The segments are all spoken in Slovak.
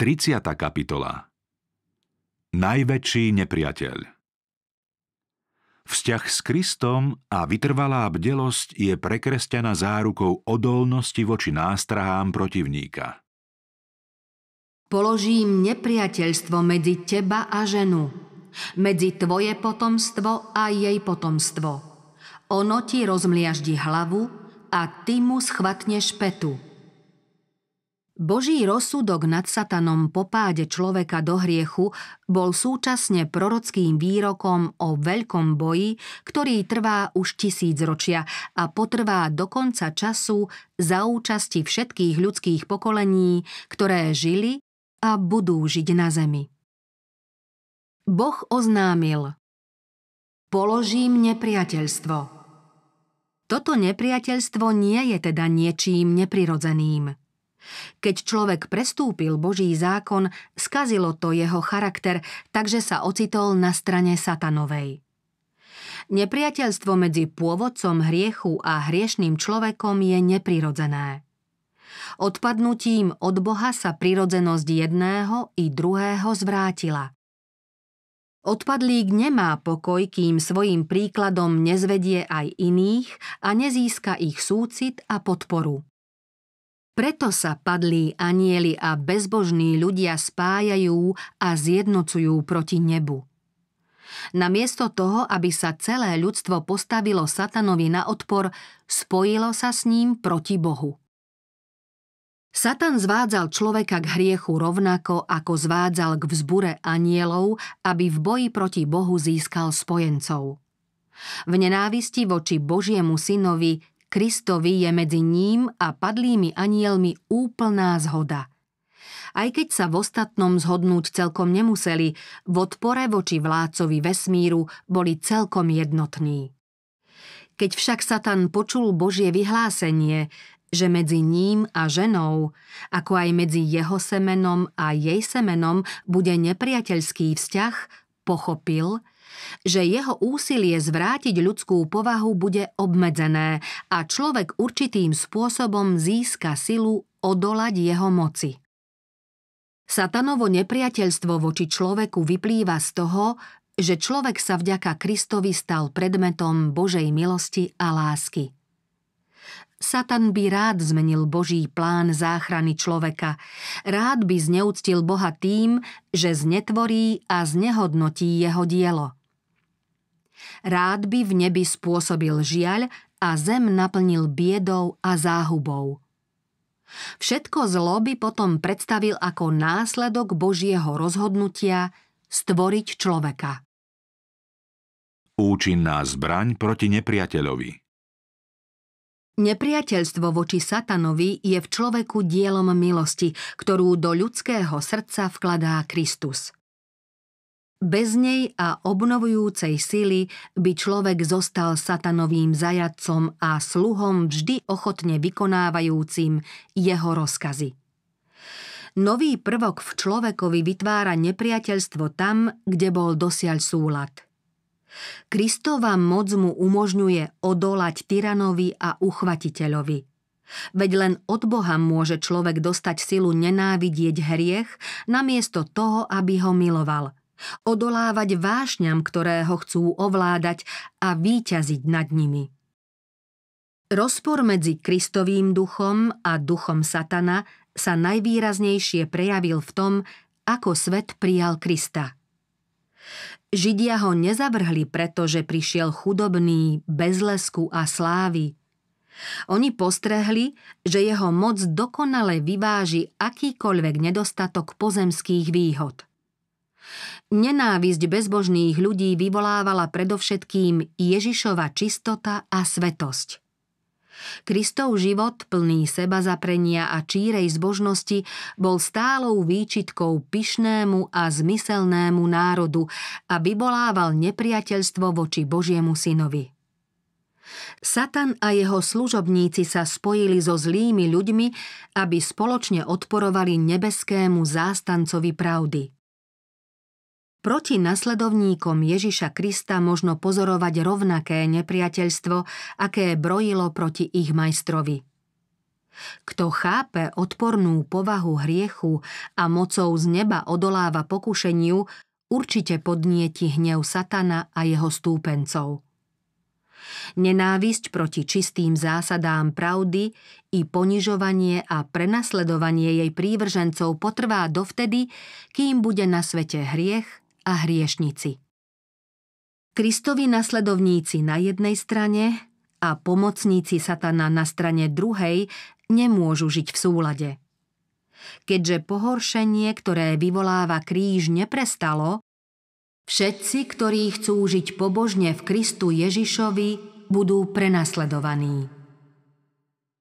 30. kapitola Najväčší nepriateľ Vzťah s Kristom a vytrvalá bdelosť je prekresťaná zárukou odolnosti voči nástrahám protivníka. Položím nepriateľstvo medzi teba a ženu, medzi tvoje potomstvo a jej potomstvo. Ono ti rozmliaždi hlavu a ty mu schvatneš petu. Boží rozsudok nad Satanom po páde človeka do hriechu bol súčasne prorockým výrokom o veľkom boji, ktorý trvá už tisíc ročia a potrvá do konca času za účasti všetkých ľudských pokolení, ktoré žili a budú žiť na zemi. Boh oznámil Položím nepriateľstvo. Toto nepriateľstvo nie je teda niečím neprirodzeným. Keď človek prestúpil Boží zákon, skazilo to jeho charakter, takže sa ocitol na strane satanovej. Nepriateľstvo medzi pôvodcom hriechu a hriešným človekom je neprirodzené. Odpadnutím od Boha sa prirodzenosť jedného i druhého zvrátila. Odpadlík nemá pokoj, kým svojim príkladom nezvedie aj iných a nezíska ich súcit a podporu. Preto sa padlí anieli a bezbožní ľudia spájajú a zjednocujú proti nebu. Namiesto toho, aby sa celé ľudstvo postavilo satanovi na odpor, spojilo sa s ním proti Bohu. Satan zvádzal človeka k hriechu rovnako, ako zvádzal k vzbure anielov, aby v boji proti Bohu získal spojencov. V nenávisti voči Božiemu synovi Kristovi je medzi ním a padlými anielmi úplná zhoda. Aj keď sa v ostatnom zhodnúť celkom nemuseli, v odpore voči vládcovi vesmíru boli celkom jednotní. Keď však Satan počul Božie vyhlásenie, že medzi ním a ženou, ako aj medzi jeho semenom a jej semenom bude nepriateľský vzťah, pochopil, že jeho úsilie zvrátiť ľudskú povahu bude obmedzené a človek určitým spôsobom získa silu odolať jeho moci. Satanovo nepriateľstvo voči človeku vyplýva z toho, že človek sa vďaka Kristovi stal predmetom Božej milosti a lásky. Satan by rád zmenil Boží plán záchrany človeka. Rád by zneúctil Boha tým, že znetvorí a znehodnotí jeho dielo. Rád by v nebi spôsobil žiaľ a zem naplnil biedou a záhubou. Všetko zlo by potom predstavil ako následok Božieho rozhodnutia stvoriť človeka. Účinná zbraň proti nepriateľovi Nepriateľstvo voči satanovi je v človeku dielom milosti, ktorú do ľudského srdca vkladá Kristus – bez nej a obnovujúcej sily by človek zostal satanovým zajadcom a sluhom vždy ochotne vykonávajúcim jeho rozkazy. Nový prvok v človekovi vytvára nepriateľstvo tam, kde bol dosiaľ súlad. Kristova moc mu umožňuje odolať tyranovi a uchvatiteľovi – Veď len od Boha môže človek dostať silu nenávidieť hriech, namiesto toho, aby ho miloval odolávať vášňam, ktoré ho chcú ovládať a výťaziť nad nimi. Rozpor medzi Kristovým duchom a duchom Satana sa najvýraznejšie prejavil v tom, ako svet prijal Krista. Židia ho nezavrhli, pretože prišiel chudobný, bez lesku a slávy. Oni postrehli, že jeho moc dokonale vyváži akýkoľvek nedostatok pozemských výhod. Nenávisť bezbožných ľudí vyvolávala predovšetkým Ježišova čistota a svetosť. Kristov život, plný seba zaprenia a čírej zbožnosti, bol stálou výčitkou pyšnému a zmyselnému národu a vyvolával nepriateľstvo voči Božiemu synovi. Satan a jeho služobníci sa spojili so zlými ľuďmi, aby spoločne odporovali nebeskému zástancovi pravdy – Proti nasledovníkom Ježiša Krista možno pozorovať rovnaké nepriateľstvo, aké brojilo proti ich majstrovi. Kto chápe odpornú povahu hriechu a mocou z neba odoláva pokušeniu, určite podnieti hnev satana a jeho stúpencov. Nenávisť proti čistým zásadám pravdy i ponižovanie a prenasledovanie jej prívržencov potrvá dovtedy, kým bude na svete hriech, a hriešnici. Kristovi nasledovníci na jednej strane a pomocníci satana na strane druhej nemôžu žiť v súlade. Keďže pohoršenie, ktoré vyvoláva kríž, neprestalo, všetci, ktorí chcú žiť pobožne v Kristu Ježišovi, budú prenasledovaní.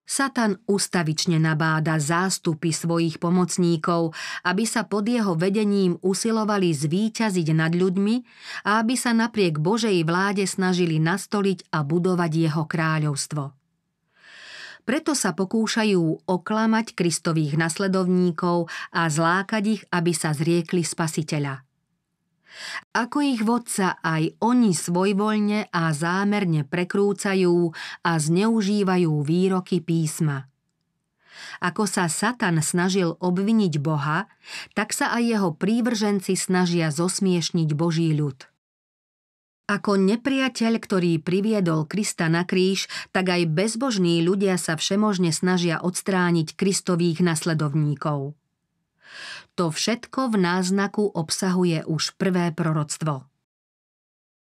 Satan ustavične nabáda zástupy svojich pomocníkov, aby sa pod jeho vedením usilovali zvíťaziť nad ľuďmi a aby sa napriek Božej vláde snažili nastoliť a budovať jeho kráľovstvo. Preto sa pokúšajú oklamať Kristových nasledovníkov a zlákať ich, aby sa zriekli spasiteľa – ako ich vodca aj oni svojvoľne a zámerne prekrúcajú a zneužívajú výroky písma. Ako sa Satan snažil obviniť Boha, tak sa aj jeho prívrženci snažia zosmiešniť Boží ľud. Ako nepriateľ, ktorý priviedol Krista na kríž, tak aj bezbožní ľudia sa všemožne snažia odstrániť Kristových nasledovníkov to všetko v náznaku obsahuje už prvé proroctvo.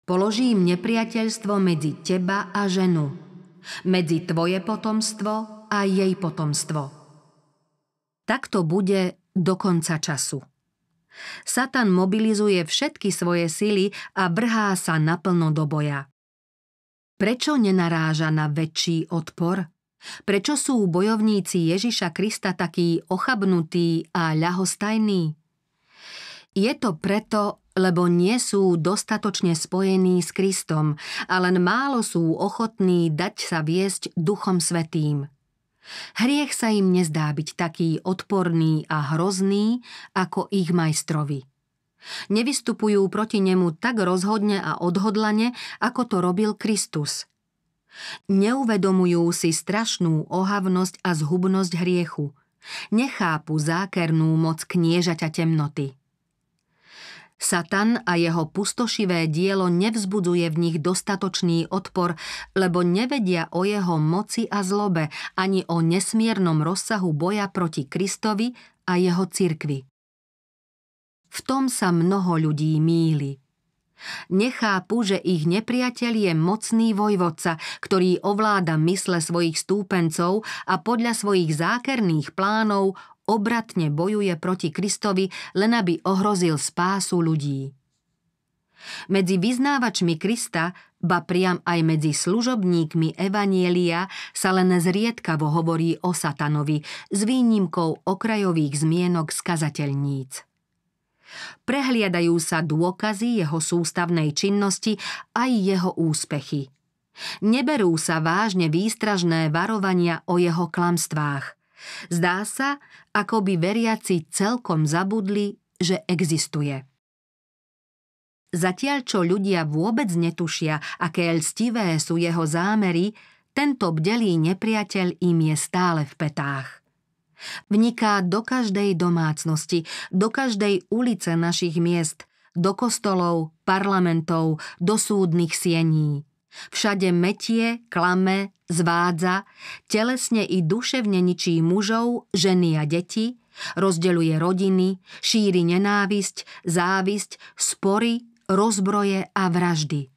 Položím nepriateľstvo medzi teba a ženu, medzi tvoje potomstvo a jej potomstvo. Tak to bude do konca času. Satan mobilizuje všetky svoje sily a brhá sa naplno do boja. Prečo nenaráža na väčší odpor? Prečo sú bojovníci Ježiša Krista takí ochabnutí a ľahostajní? Je to preto, lebo nie sú dostatočne spojení s Kristom a len málo sú ochotní dať sa viesť Duchom Svetým. Hriech sa im nezdá byť taký odporný a hrozný ako ich majstrovi. Nevystupujú proti nemu tak rozhodne a odhodlane, ako to robil Kristus – Neuvedomujú si strašnú ohavnosť a zhubnosť hriechu. Nechápu zákernú moc kniežaťa temnoty. Satan a jeho pustošivé dielo nevzbudzuje v nich dostatočný odpor, lebo nevedia o jeho moci a zlobe, ani o nesmiernom rozsahu boja proti Kristovi a jeho cirkvi. V tom sa mnoho ľudí míli – Nechápu, že ich nepriateľ je mocný vojvodca, ktorý ovláda mysle svojich stúpencov a podľa svojich zákerných plánov obratne bojuje proti Kristovi, len aby ohrozil spásu ľudí. Medzi vyznávačmi Krista, ba priam aj medzi služobníkmi Evanielia sa len zriedkavo hovorí o satanovi, s výnimkou okrajových zmienok skazateľníc. kazateľníc. Prehliadajú sa dôkazy jeho sústavnej činnosti aj jeho úspechy. Neberú sa vážne výstražné varovania o jeho klamstvách. Zdá sa, ako by veriaci celkom zabudli, že existuje. Zatiaľ, čo ľudia vôbec netušia, aké lstivé sú jeho zámery, tento bdelý nepriateľ im je stále v petách. Vniká do každej domácnosti, do každej ulice našich miest, do kostolov, parlamentov, do súdnych siení. Všade metie, klame, zvádza, telesne i duševne ničí mužov, ženy a deti, rozdeľuje rodiny, šíri nenávisť, závisť, spory, rozbroje a vraždy.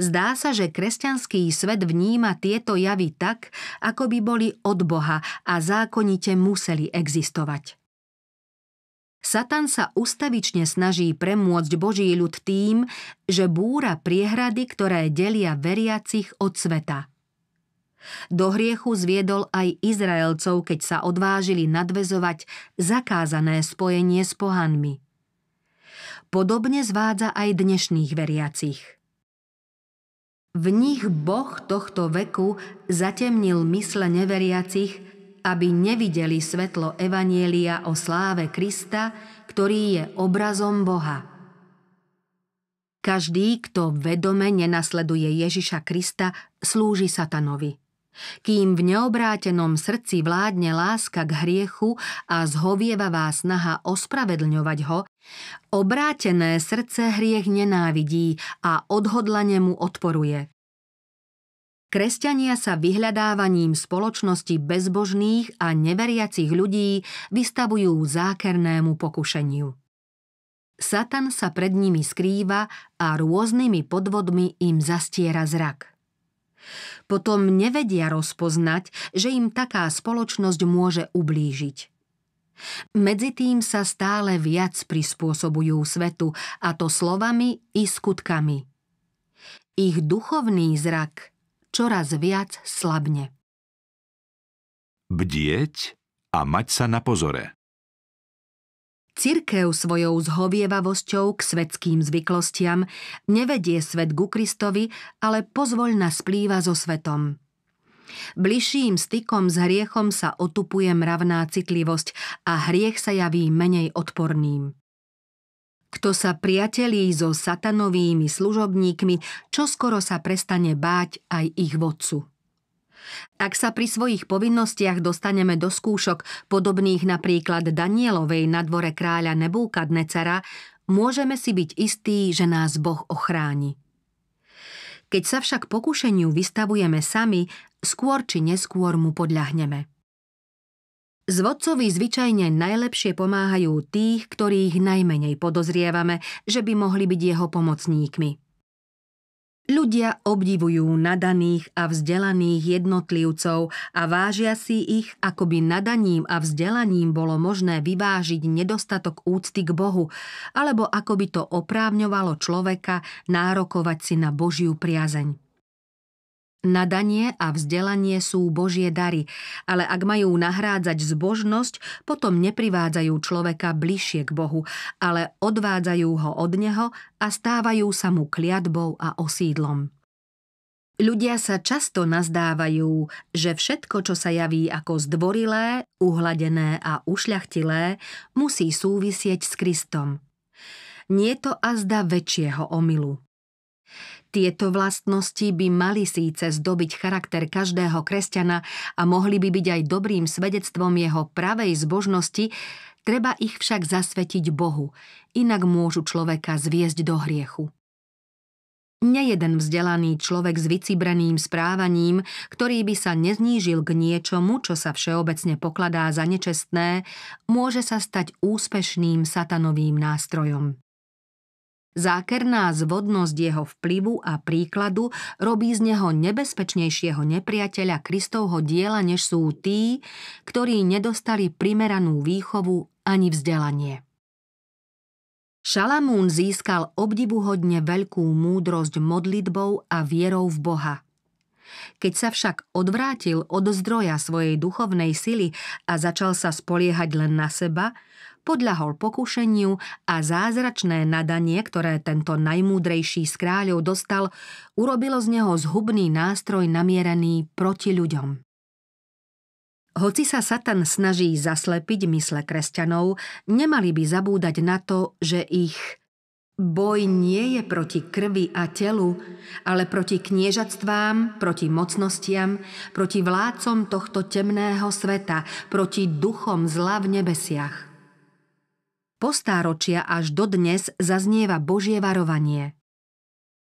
Zdá sa, že kresťanský svet vníma tieto javy tak, ako by boli od Boha a zákonite museli existovať. Satan sa ustavične snaží premôcť Boží ľud tým, že búra priehrady, ktoré delia veriacich od sveta. Do hriechu zviedol aj Izraelcov, keď sa odvážili nadvezovať zakázané spojenie s pohanmi. Podobne zvádza aj dnešných veriacich – v nich Boh tohto veku zatemnil mysle neveriacich, aby nevideli svetlo Evanielia o sláve Krista, ktorý je obrazom Boha. Každý, kto vedome nenasleduje Ježiša Krista, slúži satanovi. Kým v neobrátenom srdci vládne láska k hriechu a zhovievavá snaha ospravedlňovať ho, obrátené srdce hriech nenávidí a odhodlane mu odporuje. Kresťania sa vyhľadávaním spoločnosti bezbožných a neveriacich ľudí vystavujú zákernému pokušeniu. Satan sa pred nimi skrýva a rôznymi podvodmi im zastiera zrak potom nevedia rozpoznať, že im taká spoločnosť môže ublížiť. Medzi tým sa stále viac prispôsobujú svetu, a to slovami i skutkami. Ich duchovný zrak čoraz viac slabne. Bdieť a mať sa na pozore. Cirkev svojou zhovievavosťou k svetským zvyklostiam nevedie svet ku Kristovi, ale pozvoľna splýva so svetom. Bližším stykom s hriechom sa otupuje mravná citlivosť a hriech sa javí menej odporným. Kto sa priatelí so satanovými služobníkmi, čoskoro sa prestane báť aj ich vodcu. Ak sa pri svojich povinnostiach dostaneme do skúšok, podobných napríklad Danielovej na dvore kráľa Nebúkadnecara, môžeme si byť istí, že nás Boh ochráni. Keď sa však pokušeniu vystavujeme sami, skôr či neskôr mu podľahneme. Zvodcovi zvyčajne najlepšie pomáhajú tých, ktorých najmenej podozrievame, že by mohli byť jeho pomocníkmi – Ľudia obdivujú nadaných a vzdelaných jednotlivcov a vážia si ich, ako by nadaním a vzdelaním bolo možné vyvážiť nedostatok úcty k Bohu, alebo ako by to oprávňovalo človeka nárokovať si na Božiu priazeň. Nadanie a vzdelanie sú Božie dary, ale ak majú nahrádzať zbožnosť, potom neprivádzajú človeka bližšie k Bohu, ale odvádzajú ho od Neho a stávajú sa mu kliatbou a osídlom. Ľudia sa často nazdávajú, že všetko, čo sa javí ako zdvorilé, uhladené a ušľachtilé, musí súvisieť s Kristom. Nie to azda väčšieho omylu – tieto vlastnosti by mali síce zdobiť charakter každého kresťana a mohli by byť aj dobrým svedectvom jeho pravej zbožnosti, treba ich však zasvetiť Bohu, inak môžu človeka zviesť do hriechu. Nejeden vzdelaný človek s vycibraným správaním, ktorý by sa neznížil k niečomu, čo sa všeobecne pokladá za nečestné, môže sa stať úspešným satanovým nástrojom. Zákerná zvodnosť jeho vplyvu a príkladu robí z neho nebezpečnejšieho nepriateľa Kristovho diela, než sú tí, ktorí nedostali primeranú výchovu ani vzdelanie. Šalamún získal obdivuhodne veľkú múdrosť modlitbou a vierou v Boha – keď sa však odvrátil od zdroja svojej duchovnej sily a začal sa spoliehať len na seba, podľahol pokušeniu a zázračné nadanie, ktoré tento najmúdrejší z kráľov dostal, urobilo z neho zhubný nástroj namierený proti ľuďom. Hoci sa Satan snaží zaslepiť mysle kresťanov, nemali by zabúdať na to, že ich boj nie je proti krvi a telu, ale proti kniežatstvám, proti mocnostiam, proti vládcom tohto temného sveta, proti duchom zla v nebesiach. Po stáročia až dodnes zaznieva Božie varovanie.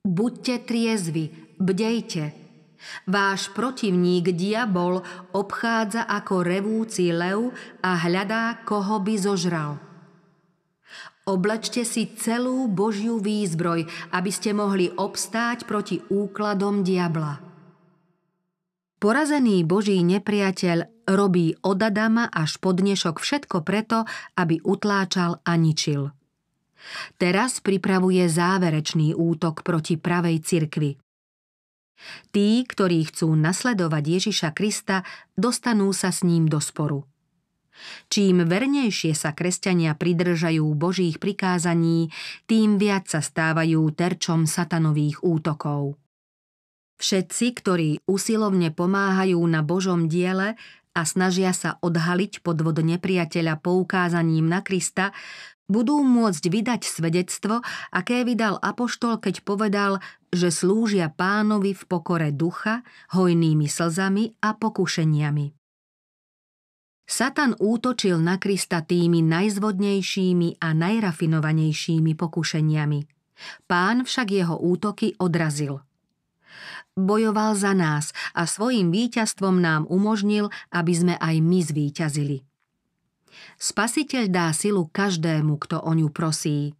Buďte triezvi, bdejte. Váš protivník diabol obchádza ako revúci lev a hľadá, koho by zožral. Oblečte si celú Božiu výzbroj, aby ste mohli obstáť proti úkladom diabla. Porazený Boží nepriateľ robí od Adama až po dnešok všetko preto, aby utláčal a ničil. Teraz pripravuje záverečný útok proti pravej cirkvi. Tí, ktorí chcú nasledovať Ježiša Krista, dostanú sa s ním do sporu. Čím vernejšie sa kresťania pridržajú Božích prikázaní, tým viac sa stávajú terčom satanových útokov. Všetci, ktorí usilovne pomáhajú na Božom diele, a snažia sa odhaliť podvod nepriateľa poukázaním na Krista, budú môcť vydať svedectvo, aké vydal Apoštol, keď povedal, že slúžia pánovi v pokore ducha, hojnými slzami a pokušeniami. Satan útočil na Krista tými najzvodnejšími a najrafinovanejšími pokušeniami. Pán však jeho útoky odrazil – Bojoval za nás a svojim víťazstvom nám umožnil, aby sme aj my zvíťazili. Spasiteľ dá silu každému, kto o ňu prosí.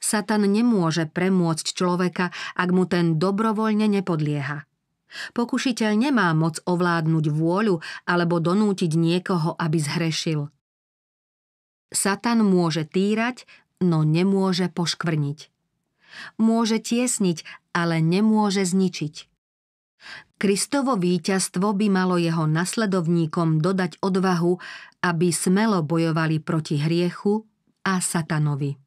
Satan nemôže premôcť človeka, ak mu ten dobrovoľne nepodlieha. Pokušiteľ nemá moc ovládnuť vôľu alebo donútiť niekoho, aby zhrešil. Satan môže týrať, no nemôže poškvrniť. Môže tiesniť, ale nemôže zničiť. Kristovo víťazstvo by malo jeho nasledovníkom dodať odvahu, aby smelo bojovali proti hriechu a satanovi.